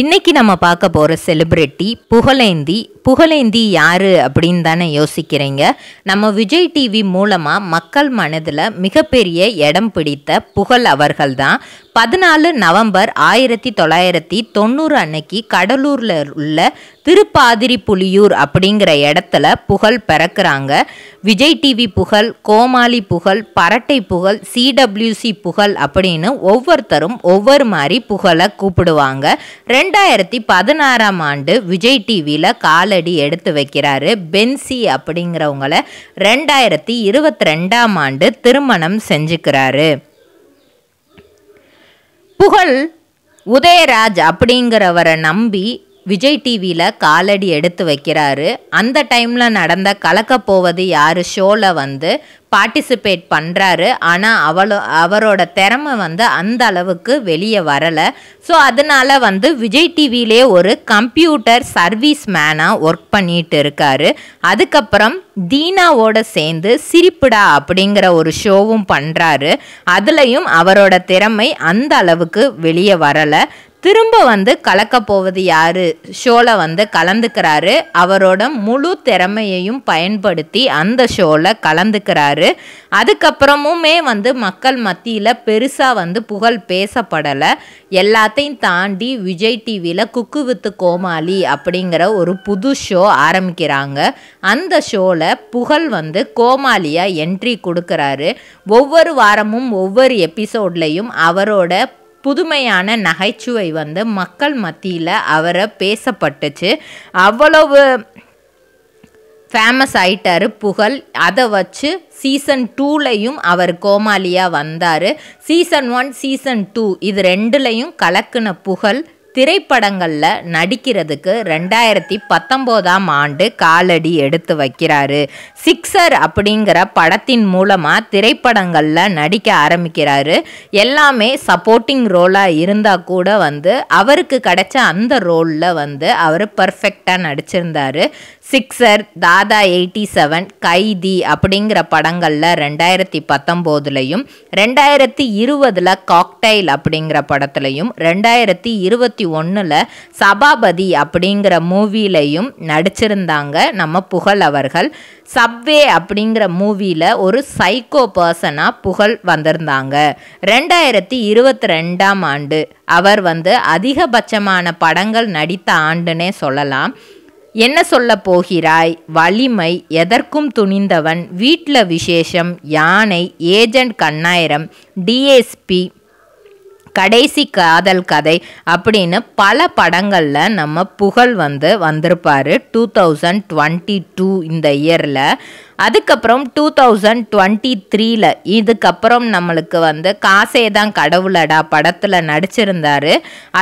இன்னைக்கு நம்ம பார்க்க போகிற செலிப்ரிட்டி புகழேந்தி புகழேந்தி யார் அப்படின்னு தானே யோசிக்கிறீங்க நம்ம விஜய் டிவி மூலமாக மக்கள் மனதில் மிகப்பெரிய இடம் பிடித்த புகழ் அவர்கள் தான் பதினாலு நவம்பர் ஆயிரத்தி தொள்ளாயிரத்தி தொண்ணூறு அன்னைக்கு கடலூரில் உள்ள திருப்பாதிரி புலியூர் அப்படிங்கிற இடத்துல புகழ் பிறக்கிறாங்க விஜய் டிவி புகழ் கோமாளி புகழ் பரட்டை புகழ் சிடபிள்யூசி புகழ் அப்படின்னு ஒவ்வொருத்தரும் ஒவ்வொரு மாதிரி புகழை கூப்பிடுவாங்க ரெண்டாயிரத்தி பதினாறாம் ஆண்டு விஜய் டிவியில் காலடி எடுத்து வைக்கிறாரு பென்சி அப்படிங்கிறவங்கள ரெண்டாயிரத்தி இருபத்தி ரெண்டாம் ஆண்டு திருமணம் செஞ்சுக்கிறாரு புகழ் உதயராஜ் அப்படிங்கிறவரை நம்பி விஜய் டிவியில் காலடி எடுத்து வைக்கிறாரு அந்த டைமில் நடந்த கலக்க போவது யார் ஷோவில் வந்து பார்ட்டிசிபேட் பண்ணுறாரு ஆனால் அவளோ அவரோட திறமை வந்து அந்த அளவுக்கு வெளியே வரலை ஸோ அதனால் வந்து விஜய் டிவிலே ஒரு கம்ப்யூட்டர் சர்வீஸ் மேனாக ஒர்க் பண்ணிட்டு இருக்காரு அதுக்கப்புறம் தீனாவோட சேர்ந்து சிரிப்புடா அப்படிங்கிற ஒரு ஷோவும் பண்ணுறாரு அதுலேயும் அவரோட திறமை அந்த அளவுக்கு வெளியே வரலை திரும்ப வந்து கலக்க போவது யாரு ஷோவில் வந்து கலந்துக்கிறாரு அவரோட முழு திறமையையும் பயன்படுத்தி அந்த ஷோவில் கலந்துக்கிறாரு பண்ணியிருக்காரு அதுக்கப்புறமுமே வந்து மக்கள் மத்தியில் பெருசாக வந்து புகழ் பேசப்படலை எல்லாத்தையும் தாண்டி விஜய் டிவியில் குக்கு வித்து கோமாளி அப்படிங்கிற ஒரு புது ஷோ ஆரம்பிக்கிறாங்க அந்த ஷோவில் புகழ் வந்து கோமாளியாக என்ட்ரி கொடுக்குறாரு ஒவ்வொரு வாரமும் ஒவ்வொரு எபிசோட்லேயும் அவரோட புதுமையான நகைச்சுவை வந்து மக்கள் மத்தியில் அவரை பேசப்பட்டுச்சு அவ்வளவு ஃபேமஸ் ஆயிட்டார் புகழ் அதை வச்சு சீசன் டூலையும் அவர் கோமாளியாக வந்தார் சீசன் ஒன் சீசன் டூ இது ரெண்டுலையும் கலக்குன புகழ் திரைப்படங்களில் நடிக்கிறதுக்கு ரெண்டாயிரத்தி பத்தொம்போதாம் ஆண்டு காலடி எடுத்து வைக்கிறாரு சிக்ஸர் அப்படிங்கிற படத்தின் மூலமாக திரைப்படங்களில் நடிக்க ஆரம்பிக்கிறாரு எல்லாமே சப்போர்ட்டிங் ரோலாக இருந்தால் கூட வந்து அவருக்கு கிடைச்ச அந்த ரோலில் வந்து அவர் பர்ஃபெக்டாக நடிச்சிருந்தார் Sixer Dada eighty seven Kaithi அப்படிங்கிற படங்களில் ரெண்டாயிரத்தி பத்தொம்போதுலையும் ரெண்டாயிரத்தி இருபதில் காக்டைல் அப்படிங்கிற படத்துலையும் ரெண்டாயிரத்தி இருபத்தி ஒன்றில் சபாபதி அப்படிங்கிற மூவிலையும் நடிச்சிருந்தாங்க நம்ம புகழ் அவர்கள் சப்வே அப்படிங்கிற மூவியில் ஒரு சைக்கோ பர்சனாக புகழ் வந்திருந்தாங்க ரெண்டாயிரத்தி இருபத்தி ரெண்டாம் ஆண்டு அவர் வந்து அதிகபட்சமான படங்கள் நடித்த ஆண்டுனே சொல்லலாம் என்ன சொல்ல போகிறாய் வலிமை எதற்கும் துணிந்தவன் வீட்டில் விசேஷம் யானை ஏஜெண்ட் கண்ணாயிரம் டிஎஸ்பி கடைசி காதல் கதை அப்படின்னு பல படங்களில் நம்ம புகழ் வந்து வந்திருப்பார் டூ தௌசண்ட் டுவெண்ட்டி டூ இந்த இயரில் அதுக்கப்புறம் டூ தௌசண்ட் டுவெண்ட்டி த்ரீல இதுக்கப்புறம் நம்மளுக்கு வந்து காசே தான் கடவுளடா படத்தில் நடிச்சிருந்தார்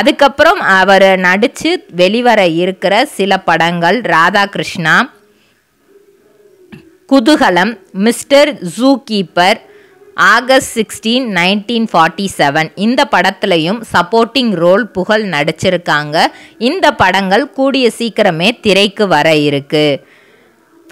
அதுக்கப்புறம் அவர் நடித்து வெளிவர இருக்கிற சில படங்கள் Radhakrishna Kudhoogalam Mister Zoo Keeper August sixteen nineteen forty seven இந்த படத்துலையும் சப்போர்ட்டிங் ரோல் புகழ் நடிச்சிருக்காங்க இந்த படங்கள் கூடிய சீக்கிரமே திரைக்கு வர இருக்குது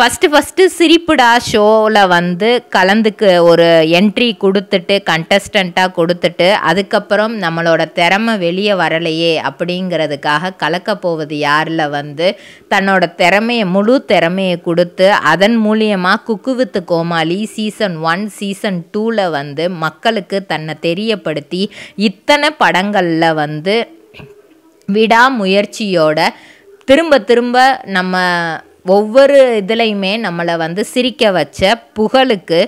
ஃபஸ்ட்டு ஃபஸ்ட்டு சிரிப்புடா ஷோவில் வந்து கலந்துக்கு ஒரு என்ட்ரி கொடுத்துட்டு கண்டஸ்டண்ட்டாக கொடுத்துட்டு அதுக்கப்புறம் நம்மளோட திறமை வெளியே வரலையே அப்படிங்கிறதுக்காக கலக்க போவது யாரில் வந்து தன்னோட திறமையை முழு திறமையை கொடுத்து அதன் மூலியமாக cook with Komali season one season டூவில் வந்து மக்களுக்கு தன்னை தெரியப்படுத்தி இத்தனை படங்களில் வந்து விடாமுயற்சியோட திரும்ப திரும்ப நம்ம ஒவ்வொரு இதுலையுமே நம்மளை வந்து சிரிக்க வச்ச புகழுக்கு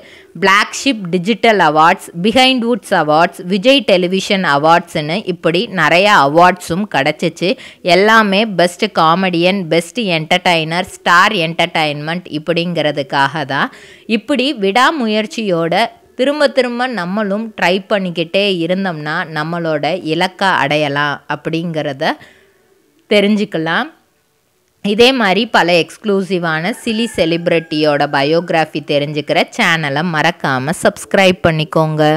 black sheep digital awards Behindwoods awards Vijay television அவார்ட்ஸ்னு இப்படி நிறைய அவார்ட்ஸும் கிடச்சிச்சு எல்லாமே best comedian best entertainer star entertainment இப்படிங்கிறதுக்காக தான் இப்படி விடாமுயற்சியோட திரும்ப திரும்ப நம்மளும் ட்ரை பண்ணிக்கிட்டே இருந்தோம்னா நம்மளோட இலக்கை அடையலாம் அப்படிங்கிறத தெரிஞ்சுக்கலாம் இதே மாதிரி பல எக்ஸ்க்ளூசிவான சிலி செலிப்ரிட்டியோட பயோகிராஃபி தெரிஞ்சுக்கிற சேனலை மறக்காமல் சப்ஸ்கிரைப் பண்ணிக்கோங்க